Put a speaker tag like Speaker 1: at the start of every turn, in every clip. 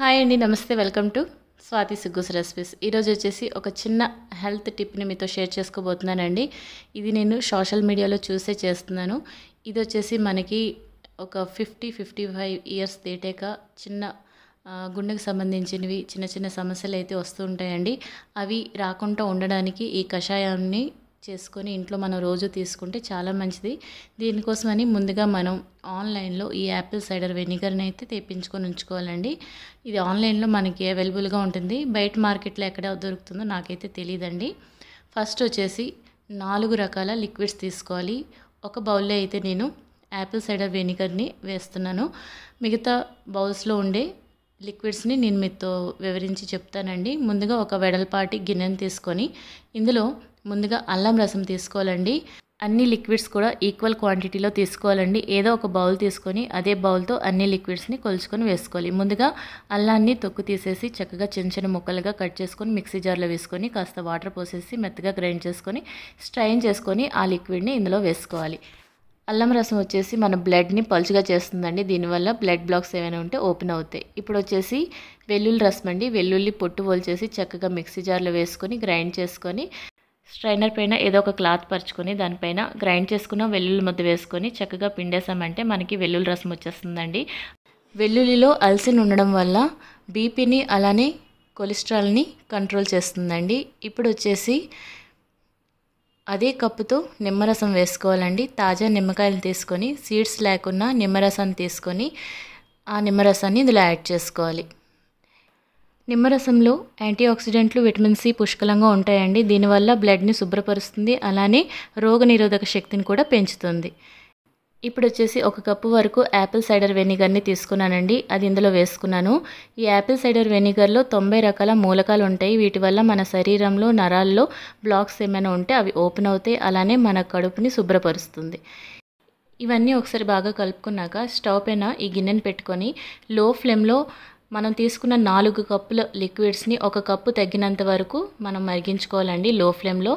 Speaker 1: hi అండి నమస్తే welcome to Swathi సిగ్గుస్ రెసిపీస్ ఈరోజు వచ్చేసి ఒక చిన్న హెల్త్ టిప్ని మీతో షేర్ చేసుకోబోతున్నానండి ఇది నేను సోషల్ మీడియాలో చూసే చేస్తున్నాను ఇది వచ్చేసి మనకి ఒక ఫిఫ్టీ ఫిఫ్టీ ఫైవ్ ఇయర్స్ దాటాక చిన్న గుండెకు సంబంధించినవి చిన్న చిన్న సమస్యలు అయితే వస్తూ ఉంటాయండి అవి రాకుండా ఉండడానికి ఈ కషాయాన్ని చేసుకొని ఇంట్లో మనం రోజు తీసుకుంటే చాలా మంచిది దీనికోసమని ముందుగా మనం ఆన్లైన్లో ఈ యాపిల్ సైడర్ వెనిగర్ని అయితే తెప్పించుకొని ఉంచుకోవాలండి ఇది ఆన్లైన్లో మనకి అవైలబుల్గా ఉంటుంది బయట మార్కెట్లో ఎక్కడ దొరుకుతుందో నాకైతే తెలియదండి ఫస్ట్ వచ్చేసి నాలుగు రకాల లిక్విడ్స్ తీసుకోవాలి ఒక బౌల్లో అయితే నేను యాపిల్ సైడర్ వెనిగర్ని వేస్తున్నాను మిగతా బౌల్స్లో ఉండే లిక్విడ్స్ని నేను మీతో వివరించి చెప్తానండి ముందుగా ఒక వెడల్పాటి గిన్నెను తీసుకొని ఇందులో ముందుగా అల్లం రసం తీసుకోవాలండి అన్ని లిక్విడ్స్ కూడా ఈక్వల్ క్వాంటిటీలో తీసుకోవాలండి ఏదో ఒక బౌల్ తీసుకొని అదే బౌల్తో అన్ని లిక్విడ్స్ని కొలుచుకొని వేసుకోవాలి ముందుగా అల్లాన్ని తొక్కు తీసేసి చక్కగా చిన్న చిన్న ముక్కలుగా కట్ చేసుకొని మిక్సీ జార్లో వేసుకొని కాస్త వాటర్ పోసేసి మెత్తగా గ్రైండ్ చేసుకొని స్ట్రైన్ చేసుకొని ఆ లిక్విడ్ని ఇందులో వేసుకోవాలి అల్లం రసం వచ్చేసి మన బ్లడ్ని పలుచుగా చేస్తుందండి దీనివల్ల బ్లడ్ బ్లాక్స్ ఏమైనా ఉంటే ఓపెన్ అవుతాయి ఇప్పుడు వచ్చేసి వెల్లుల్లి రసం అండి వెల్లుల్లి పొట్టు పోల్చేసి చక్కగా మిక్సీ జార్లో వేసుకొని గ్రైండ్ చేసుకొని స్ట్రైనర్ పైన ఏదో ఒక క్లాత్ పరుచుకొని దానిపైన గ్రైండ్ చేసుకున్న వెల్లుల్లి ముద్ద వేసుకొని చక్కగా పిండేసామంటే మనకి వెల్లుల్లి రసం వచ్చేస్తుందండి వెల్లుల్లిలో అల్సిన్ ఉండడం వల్ల బీపీని అలానే కొలెస్ట్రాల్ని కంట్రోల్ చేస్తుందండి ఇప్పుడు వచ్చేసి అదే కప్పుతో నిమ్మరసం వేసుకోవాలండి తాజా నిమ్మకాయలు తీసుకొని సీడ్స్ లేకున్నా నిమ్మరసాన్ని తీసుకొని ఆ నిమ్మరసాన్ని ఇందులో యాడ్ చేసుకోవాలి నిమ్మరసంలో యాంటీ ఆక్సిడెంట్లు విటమిన్ సి పుష్కలంగా ఉంటాయండి దీనివల్ల బ్లడ్ని శుభ్రపరుస్తుంది అలానే రోగనిరోధక శక్తిని కూడా పెంచుతుంది ఇప్పుడు వచ్చేసి ఒక కప్పు వరకు యాపిల్ సైడర్ వెనిగర్ని తీసుకున్నానండి అది ఇందులో వేసుకున్నాను ఈ యాపిల్ సైడర్ వెనిగర్లో తొంభై రకాల మూలకాలు ఉంటాయి వీటి వల్ల మన శరీరంలో నరాల్లో బ్లాక్స్ ఏమైనా ఉంటే అవి ఓపెన్ అవుతాయి అలానే మన కడుపుని శుభ్రపరుస్తుంది ఇవన్నీ ఒకసారి బాగా కలుపుకున్నాక స్టవ్ పైన ఈ గిన్నెను పెట్టుకొని లో ఫ్లేమ్లో మనం తీసుకున్న నాలుగు కప్పుల లిక్విడ్స్ని ఒక కప్పు తగ్గినంత వరకు మనం మరిగించుకోవాలండి లో ఫ్లేమ్లో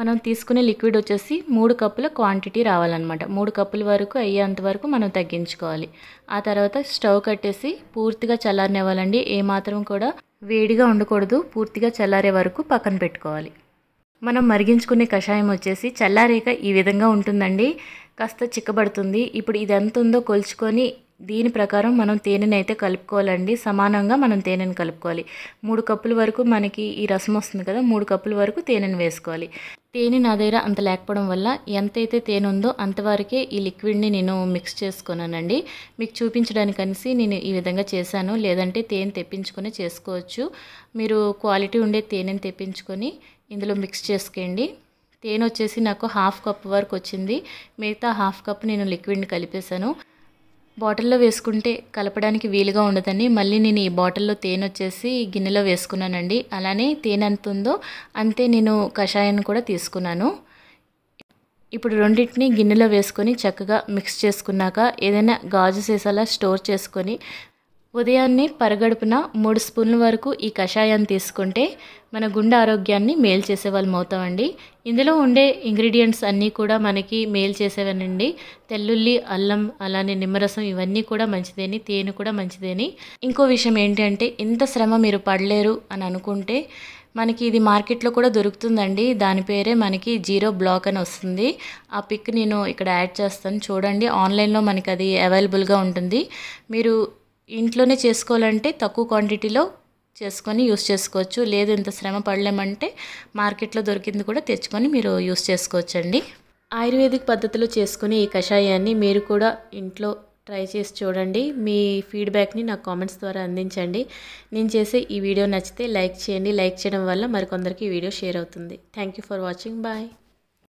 Speaker 1: మనం తీసుకునే లిక్విడ్ వచ్చేసి మూడు కప్పుల క్వాంటిటీ రావాలన్నమాట మూడు కప్పుల వరకు అయ్యేంత వరకు మనం తగ్గించుకోవాలి ఆ తర్వాత స్టవ్ కట్టేసి పూర్తిగా చల్లారనివ్వాలండి ఏమాత్రం కూడా వేడిగా ఉండకూడదు పూర్తిగా చల్లారే వరకు పక్కన పెట్టుకోవాలి మనం మరిగించుకునే కషాయం వచ్చేసి చల్లారేక ఈ విధంగా ఉంటుందండి కాస్త చిక్కబడుతుంది ఇప్పుడు ఇది ఎంత ఉందో కొలుచుకొని దీని ప్రకారం మనం తేనెని అయితే కలుపుకోవాలండి సమానంగా మనం తేనెని కలుపుకోవాలి మూడు కప్పుల వరకు మనకి ఈ రసం వస్తుంది కదా మూడు కప్పుల వరకు తేనెని వేసుకోవాలి తేనె నా దగ్గర అంత లేకపోవడం వల్ల ఎంతైతే తేనె ఉందో అంతవరకే ఈ లిక్విడ్ని నేను మిక్స్ చేసుకున్నానండి మీకు చూపించడానికి అనేసి నేను ఈ విధంగా చేశాను లేదంటే తేనె తెప్పించుకొని చేసుకోవచ్చు మీరు క్వాలిటీ ఉండే తేనెని తెప్పించుకొని ఇందులో మిక్స్ చేసుకోండి తేనె వచ్చేసి నాకు హాఫ్ కప్ వరకు వచ్చింది మిగతా హాఫ్ కప్ నేను లిక్విడ్ని కలిపేశాను బాటిల్లో వేసుకుంటే కలపడానికి వీలుగా ఉండదని మళ్ళీ నేను ఈ బాటిల్లో తేనె వచ్చేసి గిన్నెలో వేసుకున్నానండి అలానే తేనె ఎంత ఉందో అంతే నేను కషాయాన్ని కూడా తీసుకున్నాను ఇప్పుడు రెండింటిని గిన్నెలో వేసుకొని చక్కగా మిక్స్ చేసుకున్నాక ఏదైనా గాజు సీసాలా స్టోర్ చేసుకొని ఉదయాన్నే పరగడుపున మూడు స్పూన్ల వరకు ఈ కషాయం తీసుకుంటే మన గుండె ఆరోగ్యాన్ని మేలు చేసేవాళ్ళం అవుతామండి ఇందులో ఉండే ఇంగ్రీడియంట్స్ అన్నీ కూడా మనకి మేలు చేసేవనండి తెల్లుల్లి అల్లం అలానే నిమ్మరసం ఇవన్నీ కూడా మంచిదేని తేనె కూడా మంచిదేని ఇంకో విషయం ఏంటంటే ఇంత శ్రమ మీరు పడలేరు అని అనుకుంటే మనకి ఇది మార్కెట్లో కూడా దొరుకుతుందండి దాని పేరే మనకి జీరో బ్లాక్ అని వస్తుంది ఆ పిక్ నేను ఇక్కడ యాడ్ చేస్తాను చూడండి ఆన్లైన్లో మనకి అది అవైలబుల్గా ఉంటుంది మీరు ఇంట్లోనే చేసుకోవాలంటే తక్కువ క్వాంటిటీలో చేసుకొని యూస్ చేసుకోవచ్చు లేదు ఇంత శ్రమ పడలేమంటే మార్కెట్లో దొరికింది కూడా తెచ్చుకొని మీరు యూస్ చేసుకోవచ్చండి ఆయుర్వేదిక్ పద్ధతిలో చేసుకుని ఈ కషాయాన్ని మీరు కూడా ఇంట్లో ట్రై చేసి చూడండి మీ ఫీడ్బ్యాక్ని నా కామెంట్స్ ద్వారా అందించండి నేను చేసే ఈ వీడియో నచ్చితే లైక్ చేయండి లైక్ చేయడం వల్ల మరికొందరికి ఈ వీడియో షేర్ అవుతుంది thank you for watching bye